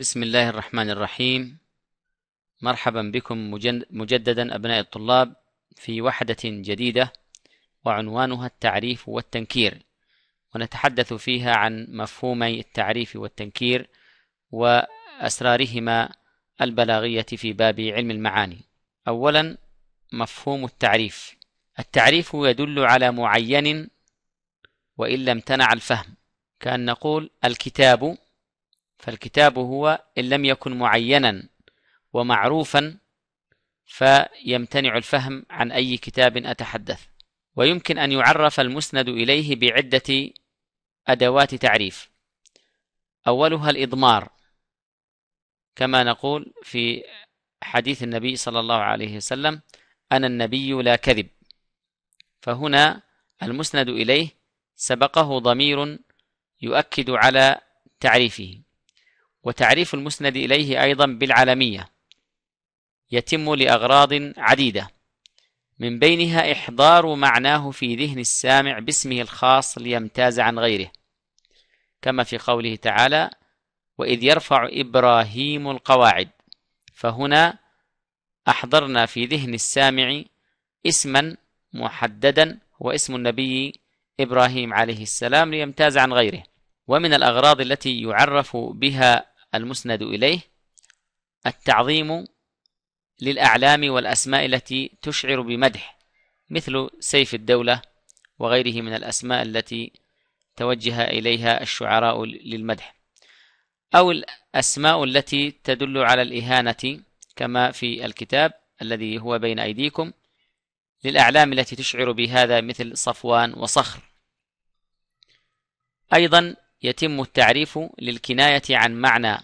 بسم الله الرحمن الرحيم مرحبا بكم مجددا أبناء الطلاب في وحدة جديدة وعنوانها التعريف والتنكير ونتحدث فيها عن مفهومي التعريف والتنكير وأسرارهما البلاغية في باب علم المعاني أولا مفهوم التعريف التعريف يدل على معين وإن لم تنع الفهم كأن نقول الكتاب فالكتاب هو إن لم يكن معينا ومعروفا فيمتنع الفهم عن أي كتاب أتحدث ويمكن أن يعرف المسند إليه بعدة أدوات تعريف أولها الإضمار كما نقول في حديث النبي صلى الله عليه وسلم أنا النبي لا كذب فهنا المسند إليه سبقه ضمير يؤكد على تعريفه وتعريف المسند إليه أيضا بالعالمية يتم لأغراض عديدة من بينها إحضار معناه في ذهن السامع باسمه الخاص ليمتاز عن غيره كما في قوله تعالى وإذ يرفع إبراهيم القواعد فهنا أحضرنا في ذهن السامع اسما محددا هو اسم النبي إبراهيم عليه السلام ليمتاز عن غيره ومن الأغراض التي يعرف بها المسند إليه التعظيم للأعلام والأسماء التي تشعر بمدح مثل سيف الدولة وغيره من الأسماء التي توجه إليها الشعراء للمدح أو الأسماء التي تدل على الإهانة كما في الكتاب الذي هو بين أيديكم للأعلام التي تشعر بهذا مثل صفوان وصخر أيضا يتم التعريف للكناية عن معنى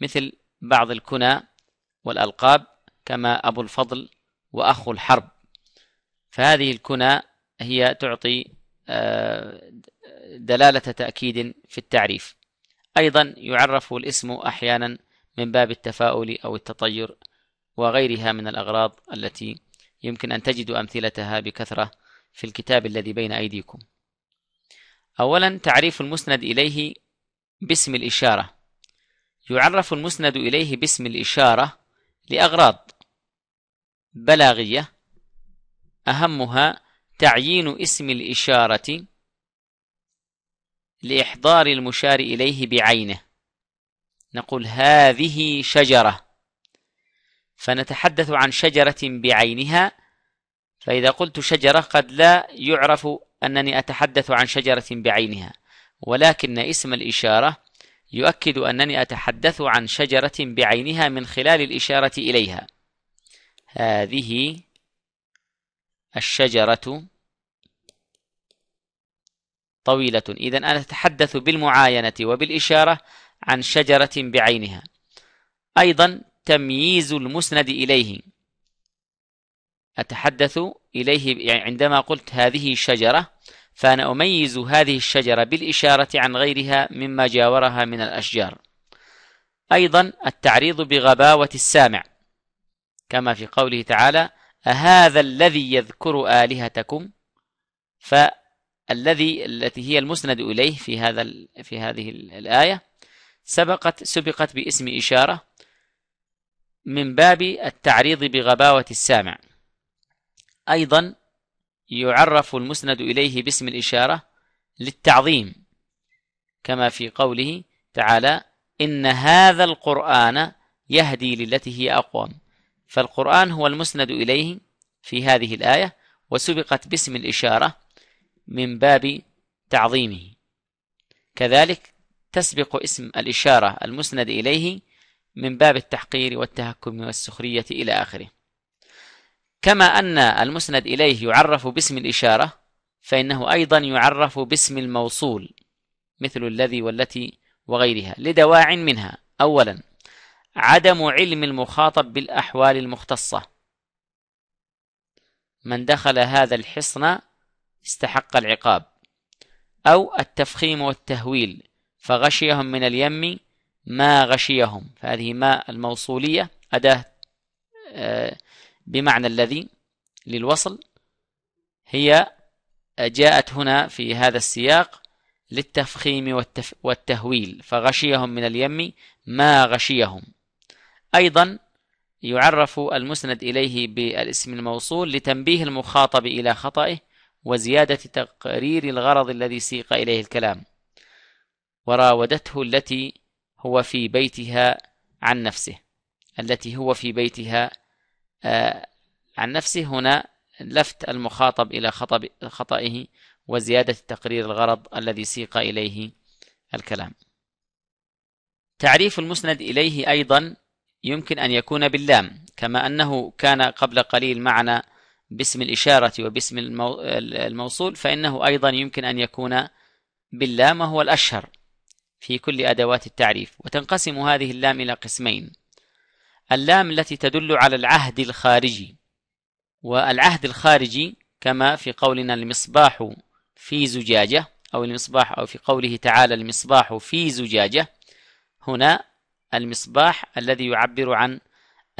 مثل بعض الكنى والألقاب كما أبو الفضل وأخو الحرب فهذه الكنى هي تعطي آه، دلالة تأكيد في التعريف أيضا يعرف الاسم أحيانا من باب التفاؤل أو التطير وغيرها من الأغراض التي يمكن أن تجدوا أمثلتها بكثرة في الكتاب الذي بين أيديكم أولا تعريف المسند إليه باسم الإشارة يعرف المسند إليه باسم الإشارة لأغراض بلاغية أهمها تعيين اسم الإشارة لإحضار المشار إليه بعينه نقول هذه شجرة فنتحدث عن شجرة بعينها فإذا قلت شجرة قد لا يعرف أنني أتحدث عن شجرة بعينها ولكن اسم الإشارة يؤكد أنني أتحدث عن شجرة بعينها من خلال الإشارة إليها هذه الشجرة طويلة إذا أنا أتحدث بالمعاينة وبالإشارة عن شجرة بعينها أيضا تمييز المسند إليه أتحدث إليه يعني عندما قلت هذه شجرة فأنا أميز هذه الشجرة بالإشارة عن غيرها مما جاورها من الأشجار أيضا التعريض بغباوة السامع كما في قوله تعالى أهذا الذي يذكر آلهتكم فالذي التي هي المسند إليه في هذا في هذه الآية سبقت سبقت باسم إشارة من باب التعريض بغباوة السامع أيضا يعرف المسند إليه باسم الإشارة للتعظيم كما في قوله تعالى إن هذا القرآن يهدي للتي هي أقوم فالقرآن هو المسند إليه في هذه الآية وسبقت باسم الإشارة من باب تعظيمه كذلك تسبق اسم الإشارة المسند إليه من باب التحقير والتهكم والسخرية إلى آخره كما أن المسند إليه يعرف باسم الإشارة فإنه أيضا يعرف باسم الموصول مثل الذي والتي وغيرها لدواع منها أولا عدم علم المخاطب بالأحوال المختصة من دخل هذا الحصن استحق العقاب أو التفخيم والتهويل فغشيهم من اليم ما غشيهم فهذه ما الموصولية أداة آه، بمعنى الذي للوصل هي جاءت هنا في هذا السياق للتفخيم والتف والتهويل فغشيهم من اليم ما غشيهم أيضا يعرف المسند إليه بالاسم الموصول لتنبيه المخاطب إلى خطئه وزيادة تقرير الغرض الذي سيق إليه الكلام وراودته التي هو في بيتها عن نفسه التي هو في بيتها آه، عن نفسه هنا لفت المخاطب إلى خطب خطئه وزيادة تقرير الغرض الذي سيق إليه الكلام تعريف المسند إليه أيضا يمكن أن يكون باللام كما أنه كان قبل قليل معنا باسم الإشارة وباسم الموصول فإنه أيضا يمكن أن يكون باللام وهو الأشهر في كل أدوات التعريف وتنقسم هذه اللام إلى قسمين اللام التي تدل على العهد الخارجي والعهد الخارجي كما في قولنا المصباح في زجاجة أو المصباح أو في قوله تعالى المصباح في زجاجة هنا المصباح الذي يعبر عن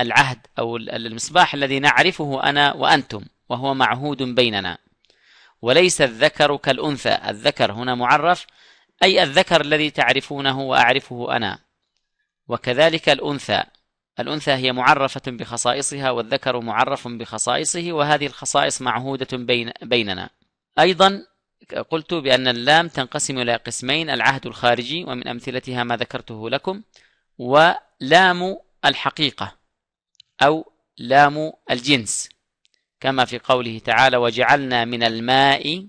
العهد أو المصباح الذي نعرفه أنا وأنتم وهو معهود بيننا وليس الذكر كالأنثى الذكر هنا معرف أي الذكر الذي تعرفونه وأعرفه أنا وكذلك الأنثى الأنثى هي معرفة بخصائصها والذكر معرف بخصائصه وهذه الخصائص معهودة بين بيننا أيضا قلت بأن اللام تنقسم إلى قسمين العهد الخارجي ومن أمثلتها ما ذكرته لكم ولام الحقيقة أو لام الجنس كما في قوله تعالى وجعلنا من الماء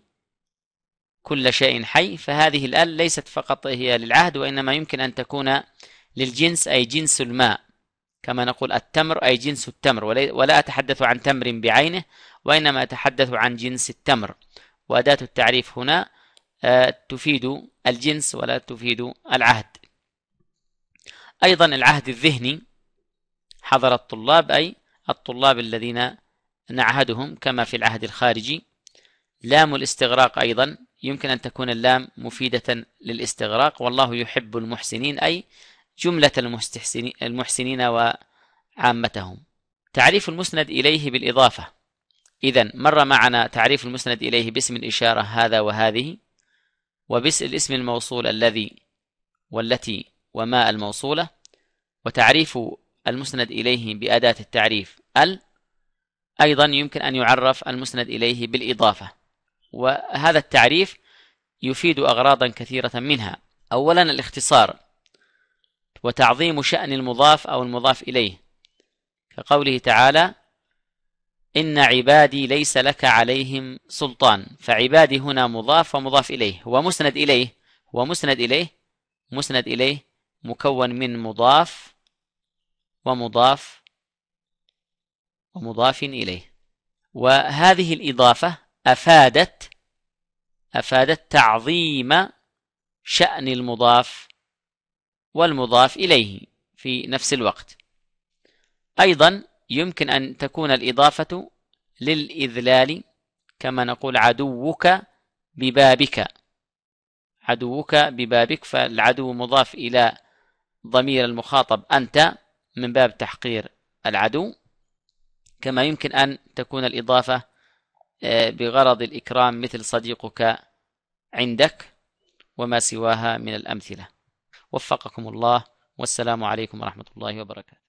كل شيء حي فهذه الال ليست فقط هي للعهد وانما يمكن ان تكون للجنس اي جنس الماء كما نقول التمر أي جنس التمر ولا أتحدث عن تمر بعينه وإنما أتحدث عن جنس التمر وأداة التعريف هنا آه، تفيد الجنس ولا تفيد العهد أيضا العهد الذهني حضر الطلاب أي الطلاب الذين نعهدهم كما في العهد الخارجي لام الاستغراق أيضا يمكن أن تكون اللام مفيدة للاستغراق والله يحب المحسنين أي جملة المحسنين وعامتهم تعريف المسند إليه بالإضافة إذا مر معنا تعريف المسند إليه باسم الإشارة هذا وهذه وباسم الاسم الموصول الذي والتي وما الموصولة وتعريف المسند إليه بأداة التعريف ال أيضا يمكن أن يعرف المسند إليه بالإضافة وهذا التعريف يفيد أغراضا كثيرة منها أولا الاختصار وتعظيم شأن المضاف أو المضاف إليه كقوله تعالى إن عبادي ليس لك عليهم سلطان فعبادي هنا مضاف ومضاف إليه ومسند إليه ومسند إليه مسند إليه مكون من مضاف ومضاف ومضاف إليه وهذه الإضافة أفادت أفادت تعظيم شأن المضاف والمضاف إليه في نفس الوقت أيضا يمكن أن تكون الإضافة للإذلال كما نقول عدوك ببابك عدوك ببابك فالعدو مضاف إلى ضمير المخاطب أنت من باب تحقير العدو كما يمكن أن تكون الإضافة آه، بغرض الإكرام مثل صديقك عندك وما سواها من الأمثلة وفقكم الله والسلام عليكم ورحمة الله وبركاته